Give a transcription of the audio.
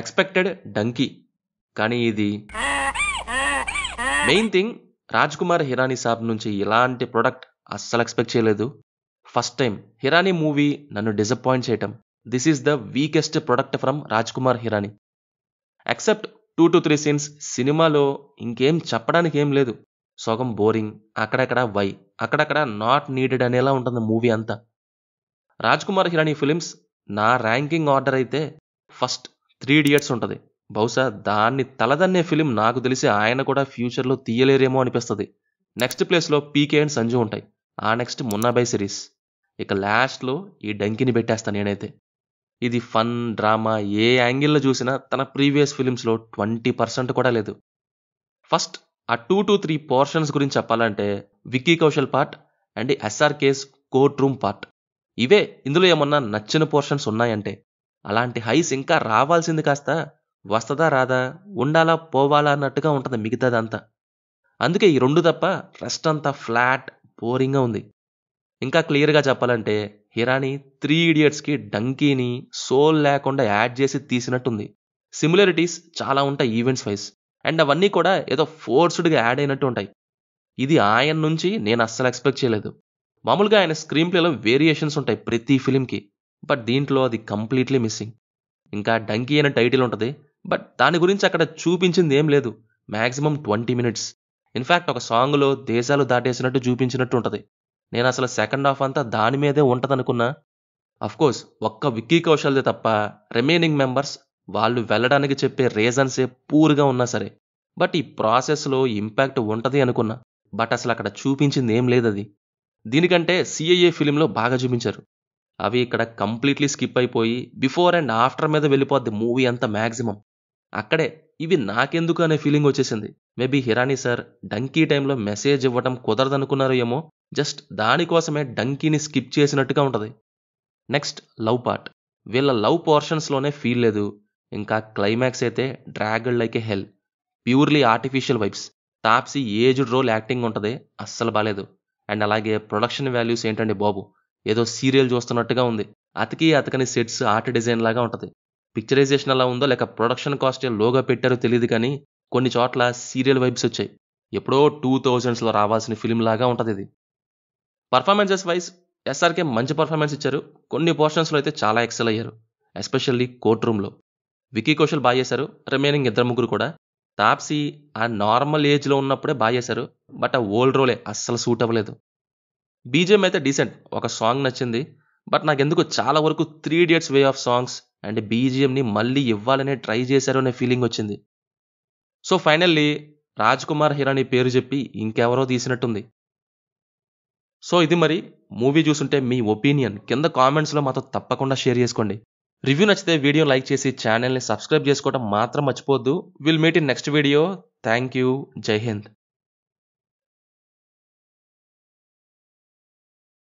expected Dunki కానీ ఇది main thing Rajkumar Hirani సాబ్ నుంచి ఇలాంటి ప్రొడక్ట్ అస్సలు ఎక్స్పెక్ట్ చేయలేదు ఫస్ట్ టైం హిరానీ మూవీ నన్ను డిసప్పాయింట్ చేయటం this is the weakest product from Rajkumar Hirani except two to three scenes సినిమాలో ఇంకేం చెప్పడానికి ఏం లేదు సగం బోరింగ్ అక్కడక్కడ వై అక్కడక్కడ నాట్ నీడెడ్ అనేలా ఉంటుంది మూవీ అంతా రాజ్ కుమార్ హిరానీ ఫిలిమ్స్ నా ర్యాంకింగ్ ఆర్డర్ అయితే ఫస్ట్ త్రీ ఇడియట్స్ ఉంటుంది బహుశా దాన్ని తలదన్నే ఫిలిం నాకు తెలిసి ఆయన కూడా ఫ్యూచర్లో తీయలేరేమో అనిపిస్తుంది నెక్స్ట్ ప్లేస్లో పీకే అండ్ సంజు ఉంటాయి ఆ నెక్స్ట్ మున్నాబై సిరీస్ ఇక లాస్ట్లో ఈ డంకిని పెట్టేస్తాను నేనైతే ఇది ఫన్ డ్రామా ఏ యాంగిల్లో చూసినా తన ప్రీవియస్ ఫిలిమ్స్లో ట్వంటీ పర్సెంట్ కూడా లేదు ఫస్ట్ ఆ టూ టు త్రీ పోర్షన్స్ గురించి చెప్పాలంటే Vicky Kaushal part and SRK's court room part ఇవే ఇందులో ఏమన్నా నచ్చిన పోర్షన్స్ ఉన్నాయంటే అలాంటి హైస్ ఇంకా రావాల్సింది కాస్త వస్తదా రాదా ఉండాలా పోవాలా అన్నట్టుగా ఉంటుంది మిగతాదంతా అందుకే ఈ రెండు తప్ప రెస్ట్ అంతా ఫ్లాట్ బోరింగ్గా ఉంది ఇంకా క్లియర్గా చెప్పాలంటే హిరాని త్రీ ఇడియట్స్కి డంకీని సోల్ లేకుండా యాడ్ చేసి తీసినట్టుంది సిమిలారిటీస్ చాలా ఉంటాయి ఈవెంట్స్ వైజ్ అండ్ అవన్నీ కూడా ఏదో ఫోర్స్డ్గా యాడ్ అయినట్టు ఉంటాయి ఇది ఆయన నుంచి నేను అస్సలు ఎక్స్పెక్ట్ చేయలేదు మామూలుగా ఆయన స్క్రీన్ ప్లేలో వేరియేషన్స్ ఉంటాయి ప్రతి ఫిలింకి బట్ దీంట్లో అది కంప్లీట్లీ మిస్సింగ్ ఇంకా డంకీ అనే టైటిల్ ఉంటుంది బట్ దాని గురించి అక్కడ చూపించింది ఏం లేదు మ్యాక్సిమం ట్వంటీ మినిట్స్ ఇన్ఫ్యాక్ట్ ఒక సాంగ్లో దేశాలు దాటేసినట్టు చూపించినట్టు ఉంటుంది నేను అసలు సెకండ్ హాఫ్ అంతా దాని మీదే ఉంటుందనుకున్నా అఫ్కోర్స్ ఒక్క విక్కీ కౌశల్దే తప్ప రిమైనింగ్ మెంబర్స్ వాళ్ళు వెళ్ళడానికి చెప్పే రీజన్సే పూర్గా ఉన్నా సరే బట్ ఈ ప్రాసెస్లో ఇంపాక్ట్ ఉంటుంది అనుకున్నా బట్ అసలు అక్కడ చూపించింది ఏం లేదు అది దీనికంటే సిఐఏ ఫిలింలో బాగా చూపించారు అవి ఇక్కడ కంప్లీట్లీ స్కిప్ అయిపోయి బిఫోర్ అండ్ ఆఫ్టర్ మీద వెళ్ళిపోద్ది మూవీ అంతా మ్యాక్సిమం అక్కడే ఇవి నాకెందుకు అనే ఫీలింగ్ వచ్చేసింది మేబీ హిరానీ సార్ డంకీ టైంలో మెసేజ్ ఇవ్వటం కుదరదనుకున్నారో ఏమో జస్ట్ దానికోసమే డంకీని స్కిప్ చేసినట్టుగా ఉంటుంది నెక్స్ట్ లవ్ పార్ట్ వీళ్ళ లవ్ పోర్షన్స్లోనే ఫీల్ లేదు ఇంకా క్లైమాక్స్ అయితే dragon like a hell purely artificial vibes Taapsee aged role acting ఉంటుంది అస్సలు బాగాలేదు అండ్ అలాగే ప్రొడక్షన్ వాల్యూస్ ఏంటండి బాబు ఏదో సీరియల్ చూస్తున్నట్టుగా ఉంది అతికి అతకని సెట్స్ ఆర్ట్ డిజైన్ లాగా ఉంటుంది పిక్చరైజేషన్ ఎలా ఉందో లేక ప్రొడక్షన్ కాస్ట్ లోగా పెట్టారో తెలియదు కానీ కొన్ని చోట్ల సీరియల్ వైబ్స్ వచ్చాయి ఎప్పుడో టూ థౌజండ్స్లో రావాల్సిన ఫిల్మ్ లాగా ఉంటుంది ఇది పర్ఫార్మెన్సెస్ వైజ్ ఎస్ఆర్కే మంచి పర్ఫార్మెన్స్ ఇచ్చారు కొన్ని పోర్షన్స్లో అయితే చాలా ఎక్సెల్ అయ్యారు ఎస్పెషల్లీ కోర్ట్ రూమ్లో వికీ కౌశల్ బాగా చేశారు రిమైనింగ్ ఇద్దరు ముగ్గురు కూడా తాప్సీ ఆ నార్మల్ ఏజ్లో ఉన్నప్పుడే బాగా చేశారు బట్ ఆ ఓల్డ్ రోలే అస్సలు సూట్ అవ్వలేదు బీజేఎం అయితే డీసెంట్ ఒక సాంగ్ నచ్చింది బట్ నాకు ఎందుకు చాలా వరకు three idiots way of songs and బీజిఎంని మళ్ళీ ఇవ్వాలనే ట్రై చేశారు అనే ఫీలింగ్ వచ్చింది సో ఫైనల్లీ రాజ్ కుమార్ హిరాని పేరు చెప్పి ఇంకెవరో తీసినట్టుంది సో ఇది మరి మూవీ చూసుంటే మీ ఒపీనియన్ కింద కామెంట్స్లో మాతో తప్పకుండా షేర్ చేసుకోండి రివ్యూ నచ్చితే వీడియో లైక్ చేసి ఛానల్ని సబ్స్క్రైబ్ చేసుకోవడం మాత్రం మర్చిపోద్దు will meet in next video thank you జై హింద్